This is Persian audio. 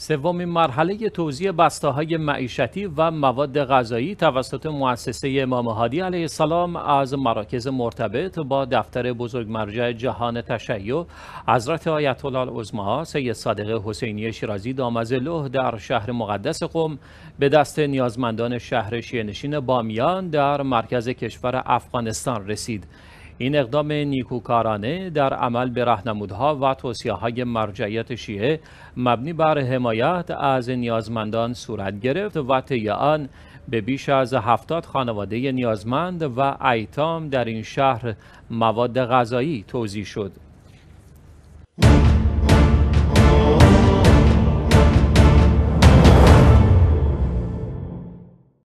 سومین مرحله توزیع بسته‌های معیشتی و مواد غذایی توسط مؤسسه امام هادی علیه السلام از مراکز مرتبط با دفتر بزرگ مرجع جهان تشیع حضرت آیت الله العظما سید صادق حسینی شیرازی دامزله در شهر مقدس قم به دست نیازمندان شهر شیعه‌نشین بامیان در مرکز کشور افغانستان رسید این اقدام نیکوکارانه در عمل به رهنمودها و های مرجعیت شیعه مبنی بر حمایت از نیازمندان صورت گرفت و طی آن به بیش از هفتاد خانواده نیازمند و ایتام در این شهر مواد غذایی توضیح شد